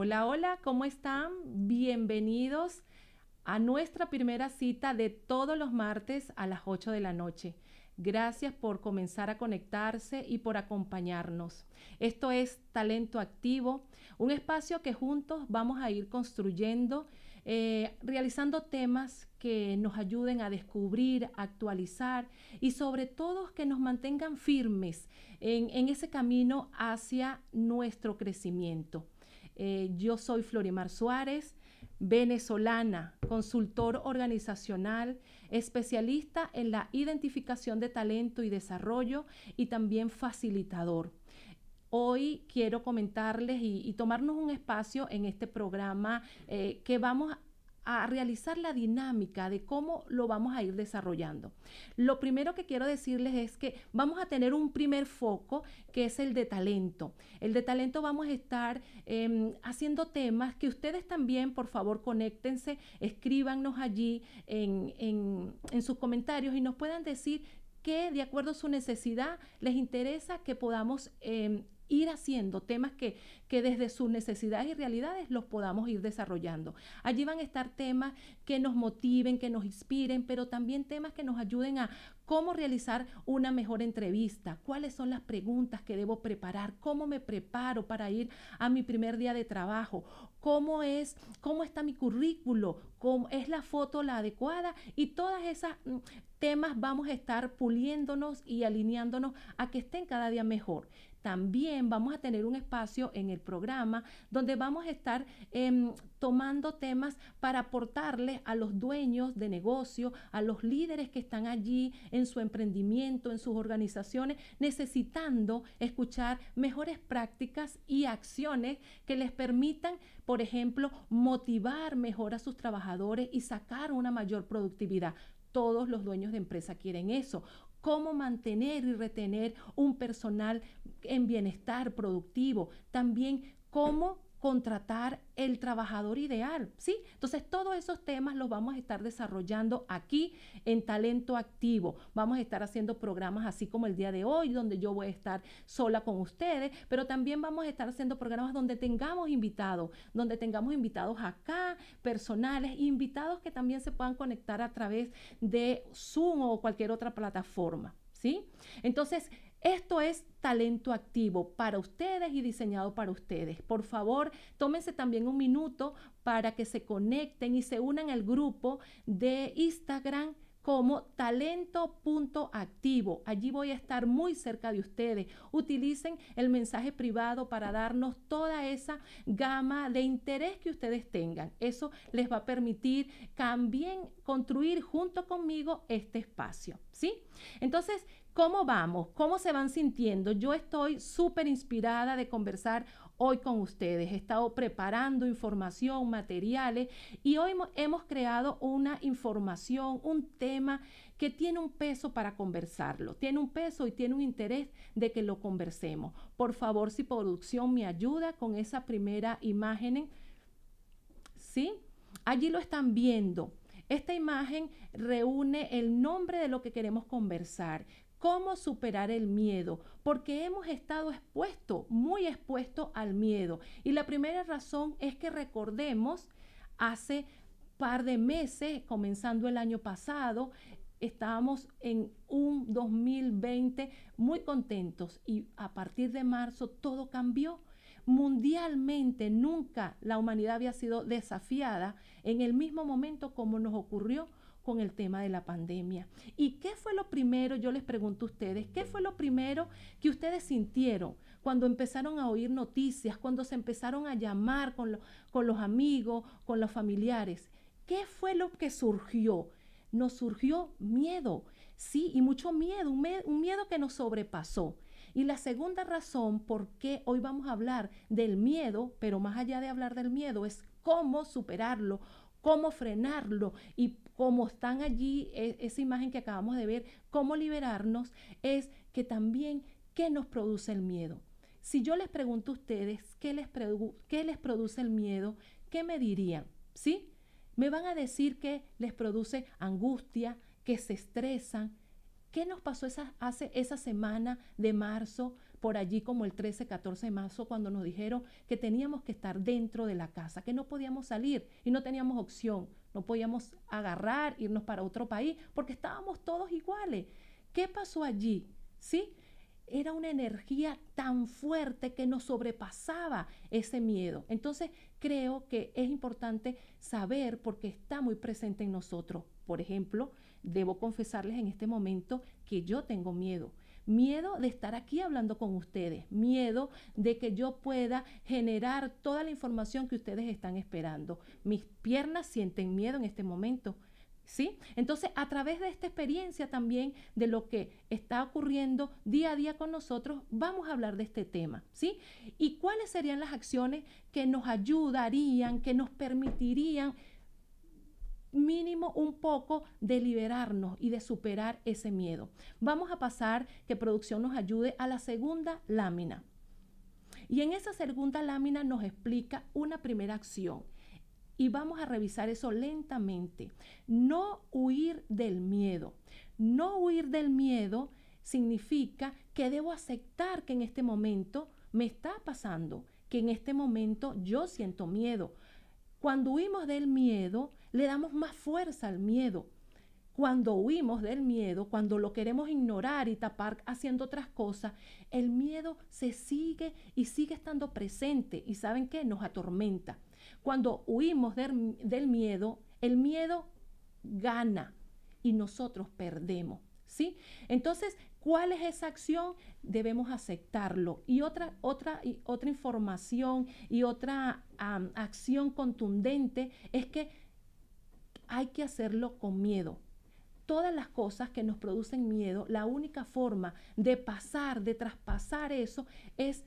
Hola, hola, ¿cómo están? Bienvenidos a nuestra primera cita de todos los martes a las 8 de la noche. Gracias por comenzar a conectarse y por acompañarnos. Esto es Talento Activo, un espacio que juntos vamos a ir construyendo, eh, realizando temas que nos ayuden a descubrir, actualizar y sobre todo que nos mantengan firmes en ese camino hacia nuestro crecimiento. Eh, yo soy Florimar Suárez, venezolana, consultor organizacional, especialista en la identificación de talento y desarrollo y también facilitador. Hoy quiero comentarles y, tomarnos un espacio en este programa eh, que vamos a realizar la dinámica de cómo lo vamos a ir desarrollando. Lo primero que quiero decirles es que vamos a tener un primer foco que es el de talento. El de talento vamos a estar em, haciendo temas que ustedes también, por favor, conéctense, escríbanos allí en, sus comentarios y nos puedan decir qué de acuerdo a su necesidad les interesa que podamos em, ir haciendo temas que, desde sus necesidades y realidades los podamos ir desarrollando. Allí van a estar temas que nos motiven, que nos inspiren, pero también temas que nos ayuden a cómo realizar una mejor entrevista, cuáles son las preguntas que debo preparar, cómo me preparo para ir a mi primer día de trabajo, cómo es, cómo está mi currículo, cómo es la foto la adecuada y todas esas mm, temas vamos a estar puliéndonos y alineándonos a que estén cada día mejor. También vamos a tener un espacio en el programa donde vamos a estar em, tomando temas para aportarle a los dueños de negocio, a los líderes que están allí en su emprendimiento, en sus organizaciones, necesitando escuchar mejores prácticas y acciones que les permitan, por ejemplo, motivar mejor a sus trabajadores y sacar una mayor productividad. Todos los dueños de empresa quieren eso cómo mantener y retener un personal en bienestar productivo, también cómo contratar el trabajador ideal, ¿sí? Entonces, todos esos temas los vamos a estar desarrollando aquí en Talento Activo. Vamos a estar haciendo programas así como el día de hoy, donde yo voy a estar sola con ustedes, pero también vamos a estar haciendo programas donde tengamos invitados, donde tengamos invitados acá, personales, invitados que también se puedan conectar a través de Zoom o cualquier otra plataforma, ¿sí? Entonces, esto es talento activo para ustedes y diseñado para ustedes. Por favor, tómense también un minuto para que se conecten y se unan al grupo de Instagram como talento.activo. Allí voy a estar muy cerca de ustedes. Utilicen el mensaje privado para darnos toda esa gama de interés que ustedes tengan. Eso les va a permitir también construir junto conmigo este espacio. ¿Sí? Entonces, ¿Cómo vamos? ¿Cómo se van sintiendo? Yo estoy súper inspirada de conversar hoy con ustedes. He estado preparando información, materiales y hoy hemos creado una información, un tema que tiene un peso para conversarlo, tiene un peso y tiene un interés de que lo conversemos. Por favor, si producción me ayuda con esa primera imagen, ¿sí? Allí lo están viendo. Esta imagen reúne el nombre de lo que queremos conversar, cómo superar el miedo, porque hemos estado expuesto muy expuesto al miedo. Y la primera razón es que recordemos, hace par de meses, comenzando el año pasado, estábamos en un 2020 muy contentos y a partir de marzo todo cambió. Mundialmente nunca la humanidad había sido desafiada en el mismo momento como nos ocurrió con el tema de la pandemia. ¿Y qué fue lo primero? Yo les pregunto a ustedes, ¿qué fue lo primero que ustedes sintieron cuando empezaron a oír noticias, cuando se empezaron a llamar con, con los amigos, con los familiares? ¿Qué fue lo que surgió? Nos surgió miedo, sí, y mucho miedo, un miedo que nos sobrepasó. Y la segunda razón por qué hoy vamos a hablar del miedo, pero más allá de hablar del miedo, es cómo superarlo, cómo frenarlo y como están allí e, esa imagen que acabamos de ver, cómo liberarnos, es que también qué nos produce el miedo. Si yo les pregunto a ustedes qué les, qué les produce el miedo, ¿qué me dirían? ¿Sí? Me van a decir que les produce angustia, que se estresan. ¿Qué nos pasó esa, hace esa semana de marzo por allí como el 13, 14 de marzo, cuando nos dijeron que teníamos que estar dentro de la casa, que no podíamos salir y no teníamos opción, no podíamos agarrar, irnos para otro país, porque estábamos todos iguales. ¿Qué pasó allí? ¿Sí? Era una energía tan fuerte que nos sobrepasaba ese miedo. Entonces creo que es importante saber porque está muy presente en nosotros. Por ejemplo, debo confesarles en este momento que yo tengo miedo miedo de estar aquí hablando con ustedes, miedo de que yo pueda generar toda la información que ustedes están esperando. Mis piernas sienten miedo en este momento. ¿Sí? Entonces, a través de esta experiencia también de lo que está ocurriendo día a día con nosotros, vamos a hablar de este tema, ¿sí? ¿Y cuáles serían las acciones que nos ayudarían, que nos permitirían mínimo un poco de liberarnos y de superar ese miedo. Vamos a pasar que producción nos ayude a la segunda lámina. Y en esa segunda lámina nos explica una primera acción. Y vamos a revisar eso lentamente. No huir del miedo. No huir del miedo significa que debo aceptar que en este momento me está pasando, que en este momento yo siento miedo. Cuando huimos del miedo, le damos más fuerza al miedo. Cuando huimos del miedo, cuando lo queremos ignorar y tapar haciendo otras cosas, el miedo se sigue y sigue estando presente y saben qué, nos atormenta. Cuando huimos del, miedo, el miedo gana y nosotros perdemos. ¿Sí? Entonces, ¿cuál es esa acción? Debemos aceptarlo. Y otra, otra, otra información y otra acción contundente es que hay que hacerlo con miedo. Todas las cosas que nos producen miedo, la única forma de pasar, de traspasar eso, es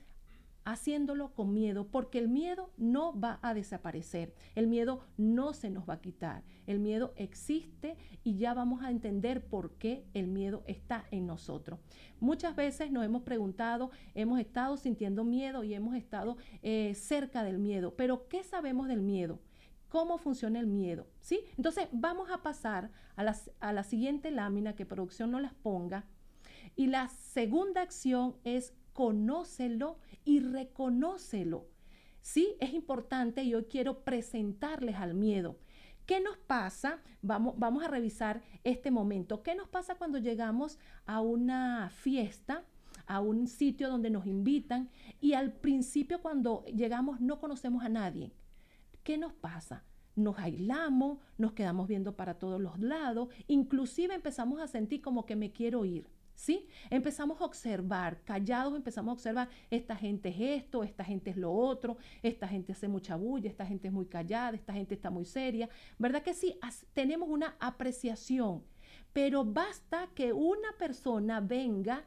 haciéndolo con miedo, porque el miedo no va a desaparecer, el miedo no se nos va a quitar, el miedo existe y ya vamos a entender por qué el miedo está en nosotros. Muchas veces nos hemos preguntado, hemos estado sintiendo miedo y hemos estado eh, cerca del miedo, pero ¿qué sabemos del miedo? cómo funciona el miedo, ¿sí? Entonces vamos a pasar a, la siguiente lámina que producción no las ponga. Y la segunda acción es conócelo y reconócelo. Sí, es importante y hoy quiero presentarles al miedo. ¿Qué nos pasa? Vamos, vamos a revisar este momento. ¿Qué nos pasa cuando llegamos a una fiesta, a un sitio donde nos invitan y al principio cuando llegamos no conocemos a nadie? ¿Qué nos pasa? Nos aislamos, nos quedamos viendo para todos los lados, inclusive empezamos a sentir como que me quiero ir. ¿Sí? Empezamos a observar, callados empezamos a observar, esta gente es esto, esta gente es lo otro, esta gente hace mucha bulla, esta gente es muy callada, esta gente está muy seria, ¿verdad que sí? tenemos una apreciación, pero basta que una persona venga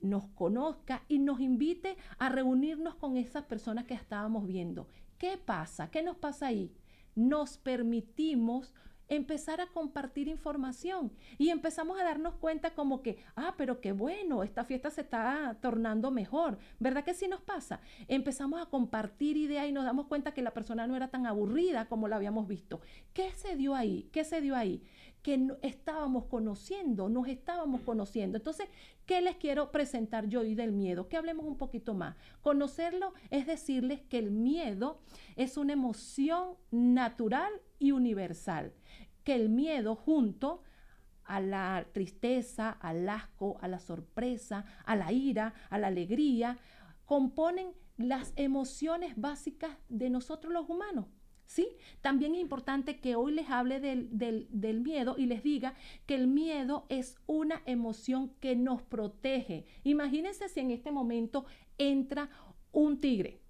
nos conozca y nos invite a reunirnos con esas personas que estábamos viendo. ¿Qué pasa? ¿Qué nos pasa ahí? Nos permitimos empezar a compartir información y empezamos a darnos cuenta como que, ah, pero qué bueno, esta fiesta se está tornando mejor, ¿verdad que sí nos pasa? Empezamos a compartir ideas y nos damos cuenta que la persona no era tan aburrida como la habíamos visto. ¿Qué se dio ahí? ¿Qué se dio ahí? que estábamos conociendo, nos estábamos mm. conociendo. Entonces, ¿qué les quiero presentar yo hoy del miedo? Que hablemos un poquito más. Conocerlo es decirles que el miedo es una emoción natural y universal. Que el miedo junto a la tristeza, al asco, a la sorpresa, a la ira, a la alegría, componen las emociones básicas de nosotros los humanos. ¿sí? También es importante que hoy les hable del, miedo y les diga que el miedo es una emoción que nos protege. Imagínense si en este momento entra un tigre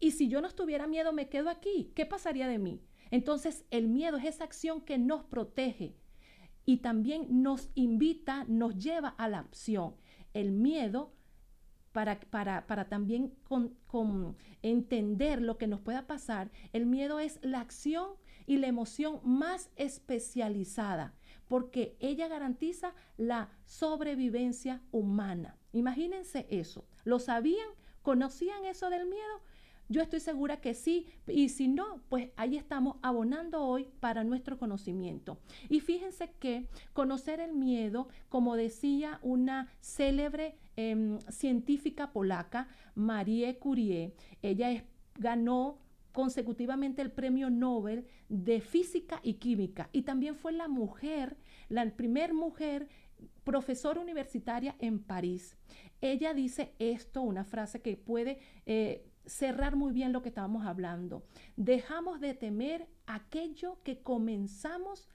y si yo no estuviera miedo me quedo aquí, ¿qué pasaría de mí? Entonces el miedo es esa acción que nos protege y también nos invita, nos lleva a la acción. El miedo para, también entender lo que nos pueda pasar, el miedo es la acción y la emoción más especializada, porque ella garantiza la sobrevivencia humana. Imagínense eso. ¿Lo sabían? ¿Conocían eso del miedo? Yo estoy segura que sí, y si no, pues ahí estamos abonando hoy para nuestro conocimiento. Y fíjense que conocer el miedo, como decía una célebre Em, científica polaca, Marie Curie. Ella ganó consecutivamente el premio Nobel de Física y Química y también fue la mujer, la primer mujer profesora universitaria en París. Ella dice esto, una frase que puede eh, cerrar muy bien lo que estábamos hablando. Dejamos de temer aquello que comenzamos,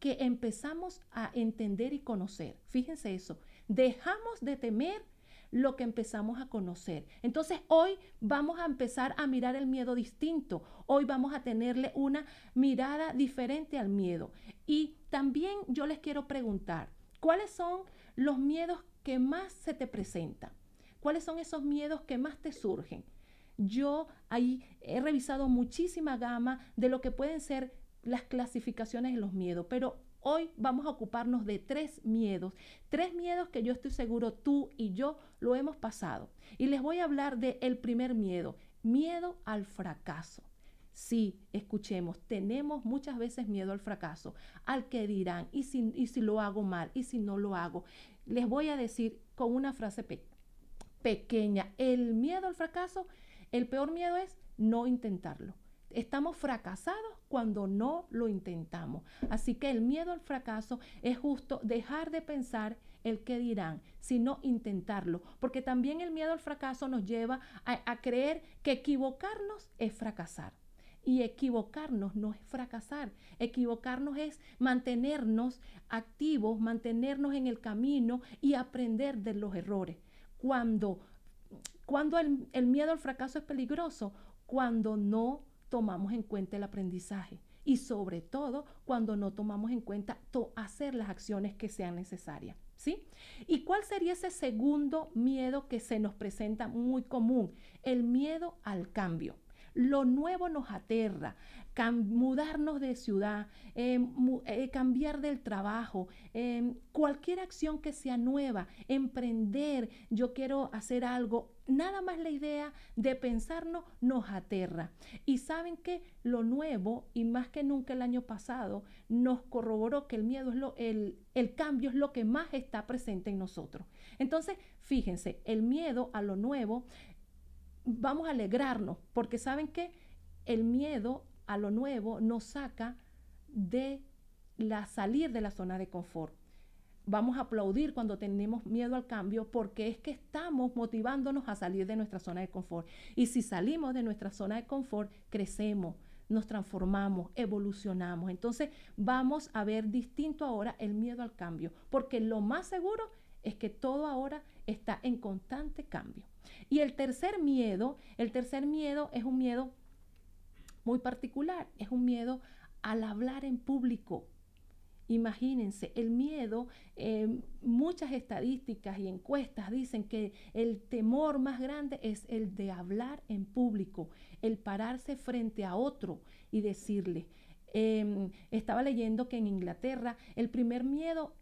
que empezamos a entender y conocer. Fíjense eso, Dejamos de temer lo que empezamos a conocer. Entonces hoy vamos a empezar a mirar el miedo distinto. Hoy vamos a tenerle una mirada diferente al miedo. Y también yo les quiero preguntar, ¿cuáles son los miedos que más se te presentan? ¿Cuáles son esos miedos que más te surgen? Yo ahí he revisado muchísima gama de lo que pueden ser las clasificaciones de los miedos, pero Hoy vamos a ocuparnos de tres miedos, tres miedos que yo estoy seguro tú y yo lo hemos pasado. Y les voy a hablar del el primer miedo, miedo al fracaso. Sí, escuchemos, tenemos muchas veces miedo al fracaso, al que dirán, y si, y si lo hago mal, y si no lo hago. Les voy a decir con una frase pequeña, el miedo al fracaso, el peor miedo es no intentarlo. Estamos fracasados cuando no lo intentamos. Así que el miedo al fracaso es justo dejar de pensar el qué dirán, sino intentarlo. Porque también el miedo al fracaso nos lleva a, creer que equivocarnos es fracasar. Y equivocarnos no es fracasar. Equivocarnos es mantenernos activos, mantenernos en el camino y aprender de los errores. Cuando, cuando el, el miedo al fracaso es peligroso, cuando no tomamos en cuenta el aprendizaje y sobre todo cuando no tomamos en cuenta hacer las acciones que sean necesarias. ¿Sí? ¿Y cuál sería ese segundo miedo que se nos presenta muy común? El miedo al cambio. Lo nuevo nos aterra. mudarnos de ciudad, em, eh, cambiar del trabajo, em, cualquier acción que sea nueva, emprender, yo quiero hacer algo. Nada más la idea de pensarnos nos aterra. Y saben que lo nuevo, y más que nunca el año pasado, nos corroboró que el miedo es lo, el, el cambio es lo que más está presente en nosotros. Entonces, fíjense, el miedo a lo nuevo vamos a alegrarnos, porque saben que el miedo a lo nuevo nos saca de la salir de la zona de confort. Vamos a aplaudir cuando tenemos miedo al cambio porque es que estamos motivándonos a salir de nuestra zona de confort. Y si salimos de nuestra zona de confort, crecemos, nos transformamos, evolucionamos. Entonces vamos a ver distinto ahora el miedo al cambio porque lo más seguro es que todo ahora está en constante cambio. Y el tercer miedo, el tercer miedo es un miedo muy particular, es un miedo al hablar en público. Imagínense, el miedo, em, muchas estadísticas y encuestas dicen que el temor más grande es el de hablar en público, el pararse frente a otro y decirle. Em, estaba leyendo que en Inglaterra el primer miedo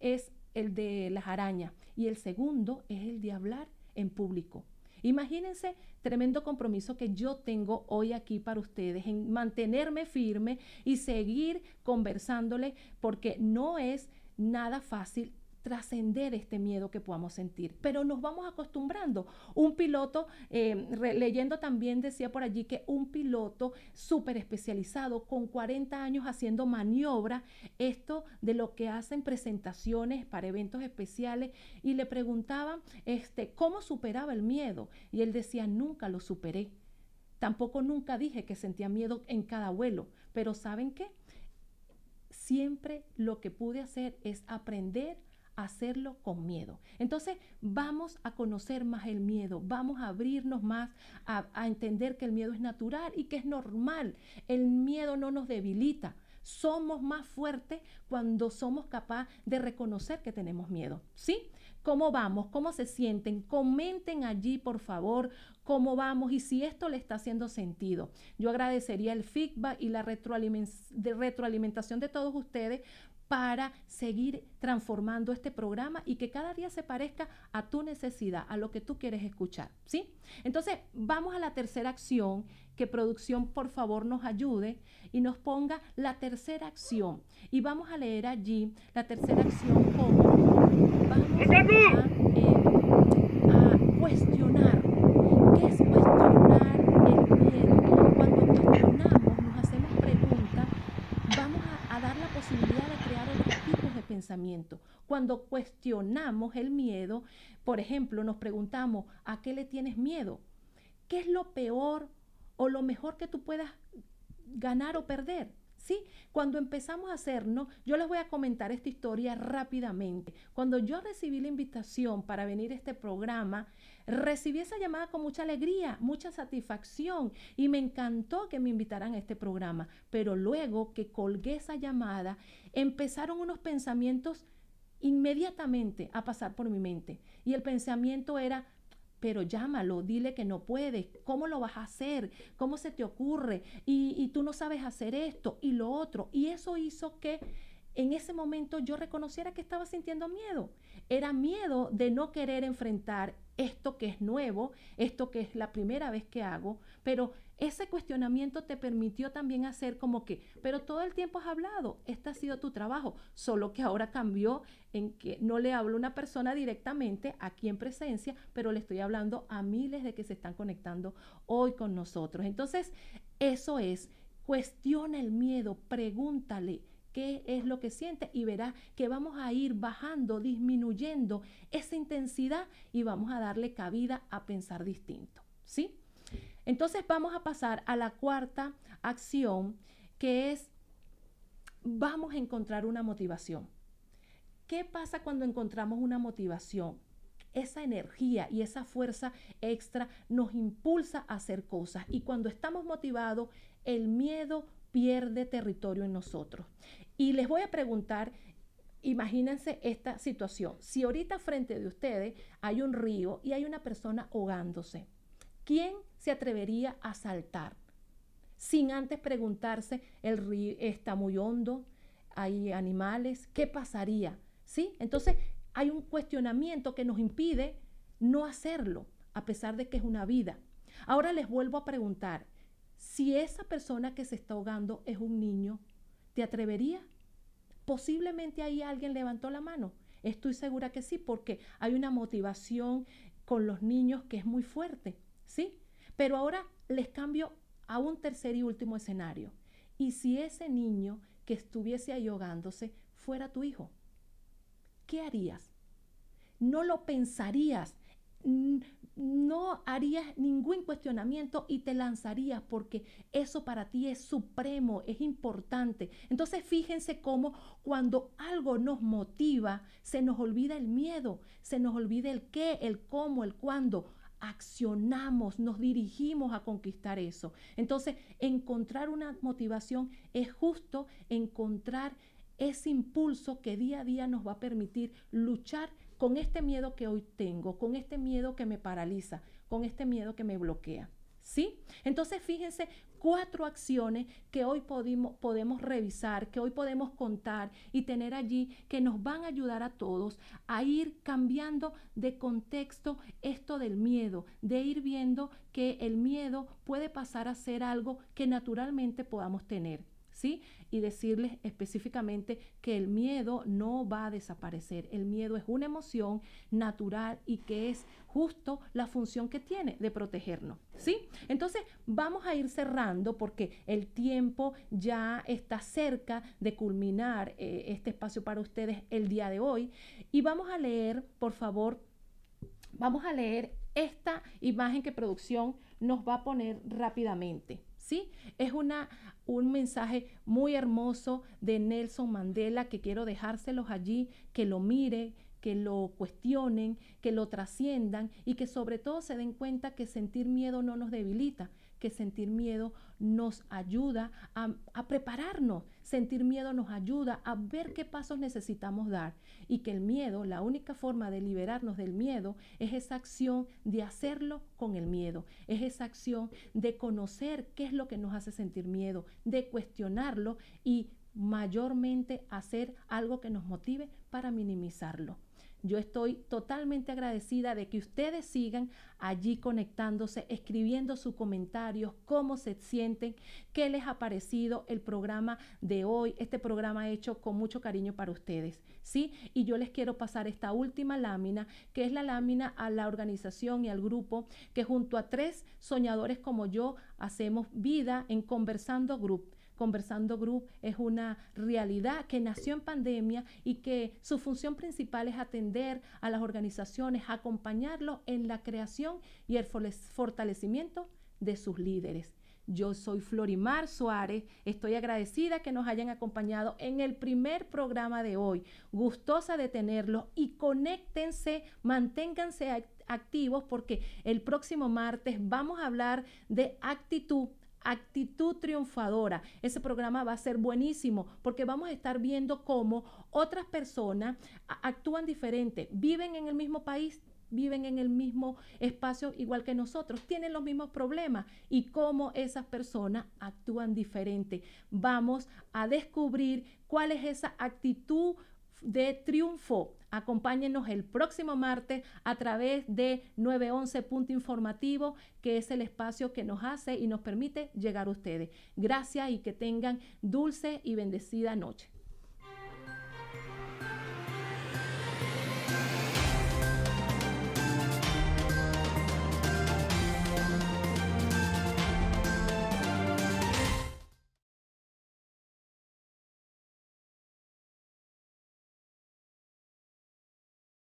es el de las arañas y el segundo es el de hablar en público. Imagínense tremendo compromiso que yo tengo hoy aquí para ustedes en mantenerme firme y seguir conversándole porque no es nada fácil trascender este miedo que podamos sentir. Pero nos vamos acostumbrando. Un piloto, eh, leyendo también decía por allí que un piloto súper especializado con 40 años haciendo maniobra, esto de lo que hacen presentaciones para eventos especiales, y le preguntaban este, cómo superaba el miedo. Y él decía, nunca lo superé. Tampoco nunca dije que sentía miedo en cada vuelo. Pero ¿saben qué? Siempre lo que pude hacer es aprender hacerlo con miedo. Entonces vamos a conocer más el miedo, vamos a abrirnos más, a, entender que el miedo es natural y que es normal. El miedo no nos debilita. Somos más fuertes cuando somos capaces de reconocer que tenemos miedo. ¿Sí? ¿Cómo vamos? ¿Cómo se sienten? Comenten allí, por favor, cómo vamos y si esto le está haciendo sentido. Yo agradecería el feedback y la retroalimentación de todos ustedes para seguir transformando este programa y que cada día se parezca a tu necesidad, a lo que tú quieres escuchar, ¿sí? Entonces, vamos a la tercera acción, que producción por favor nos ayude y nos ponga la tercera acción. Y vamos a leer allí la tercera acción como vamos Cuando cuestionamos el miedo, por ejemplo, nos preguntamos, ¿a qué le tienes miedo? ¿Qué es lo peor o lo mejor que tú puedas ganar o perder? ¿Sí? Cuando empezamos a hacernos, yo les voy a comentar esta historia rápidamente. Cuando yo recibí la invitación para venir a este programa, recibí esa llamada con mucha alegría, mucha satisfacción y me encantó que me invitaran a este programa. Pero luego que colgué esa llamada, empezaron unos pensamientos inmediatamente a pasar por mi mente. Y el pensamiento era, pero llámalo, dile que no puedes, cómo lo vas a hacer, cómo se te ocurre, y, y tú no sabes hacer esto y lo otro. Y eso hizo que en ese momento yo reconociera que estaba sintiendo miedo. Era miedo de no querer enfrentar esto que es nuevo, esto que es la primera vez que hago, pero ese cuestionamiento te permitió también hacer como que, pero todo el tiempo has hablado, este ha sido tu trabajo, solo que ahora cambió en que no le hablo a una persona directamente aquí en presencia, pero le estoy hablando a miles de que se están conectando hoy con nosotros. Entonces, eso es, cuestiona el miedo, pregúntale qué es lo que siente y verás que vamos a ir bajando, disminuyendo esa intensidad y vamos a darle cabida a pensar distinto, ¿sí? Entonces vamos a pasar a la cuarta acción, que es, vamos a encontrar una motivación. ¿Qué pasa cuando encontramos una motivación? Esa energía y esa fuerza extra nos impulsa a hacer cosas y cuando estamos motivados, el miedo pierde territorio en nosotros. Y les voy a preguntar, imagínense esta situación. Si ahorita frente de ustedes hay un río y hay una persona ahogándose, ¿quién se atrevería a saltar sin antes preguntarse, el río está muy hondo, hay animales, ¿qué pasaría? ¿Sí? Entonces hay un cuestionamiento que nos impide no hacerlo, a pesar de que es una vida. Ahora les vuelvo a preguntar, si esa persona que se está ahogando es un niño, ¿te atrevería? Posiblemente ahí alguien levantó la mano. Estoy segura que sí, porque hay una motivación con los niños que es muy fuerte, ¿sí? Pero ahora les cambio a un tercer y último escenario. ¿Y si ese niño que estuviese ahogándose fuera tu hijo? ¿Qué harías? No lo pensarías, no harías ningún cuestionamiento y te lanzarías porque eso para ti es supremo, es importante. Entonces fíjense cómo cuando algo nos motiva, se nos olvida el miedo, se nos olvida el qué, el cómo, el cuándo accionamos, nos dirigimos a conquistar eso. Entonces, encontrar una motivación es justo encontrar ese impulso que día a día nos va a permitir luchar con este miedo que hoy tengo, con este miedo que me paraliza, con este miedo que me bloquea. ¿Sí? Entonces fíjense cuatro acciones que hoy podemos, podemos revisar, que hoy podemos contar y tener allí, que nos van a ayudar a todos a ir cambiando de contexto esto del miedo, de ir viendo que el miedo puede pasar a ser algo que naturalmente podamos tener. Y decirles específicamente que el miedo no va a desaparecer. El miedo es una emoción natural y que es justo la función que tiene de protegernos, ¿sí? Entonces, vamos a ir cerrando porque el tiempo ya está cerca de culminar eh, este espacio para ustedes el día de hoy y vamos a leer, por favor, vamos a leer esta imagen que producción nos va a poner rápidamente. Es una, un mensaje muy hermoso de Nelson Mandela que quiero dejárselos allí, que lo miren, que lo cuestionen, que lo trasciendan y que sobre todo se den cuenta que sentir miedo no nos debilita, que sentir miedo nos ayuda a, prepararnos. Sentir miedo nos ayuda a ver qué pasos necesitamos dar y que el miedo, la única forma de liberarnos del miedo es esa acción de hacerlo con el miedo, es esa acción de conocer qué es lo que nos hace sentir miedo, de cuestionarlo y mayormente hacer algo que nos motive para minimizarlo. Yo estoy totalmente agradecida de que ustedes sigan allí conectándose, escribiendo sus comentarios, cómo se sienten, qué les ha parecido el programa de hoy, este programa hecho con mucho cariño para ustedes, ¿sí? Y yo les quiero pasar esta última lámina, que es la lámina a la organización y al grupo que junto a tres soñadores como yo hacemos vida en Conversando grupo. Conversando Group es una realidad que nació en pandemia y que su función principal es atender a las organizaciones, acompañarlos en la creación y el fortalecimiento de sus líderes. Yo soy Florimar Suárez, estoy agradecida que nos hayan acompañado en el primer programa de hoy, gustosa de tenerlos y conéctense, manténganse activos porque el próximo martes vamos a hablar de actitud Actitud Triunfadora. Ese programa va a ser buenísimo porque vamos a estar viendo cómo otras personas actúan diferente, viven en el mismo país, viven en el mismo espacio igual que nosotros, tienen los mismos problemas y cómo esas personas actúan diferente. Vamos a descubrir cuál es esa actitud de triunfo Acompáñenos el próximo martes a través de 911 Punto Informativo, que es el espacio que nos hace y nos permite llegar a ustedes. Gracias y que tengan dulce y bendecida noche.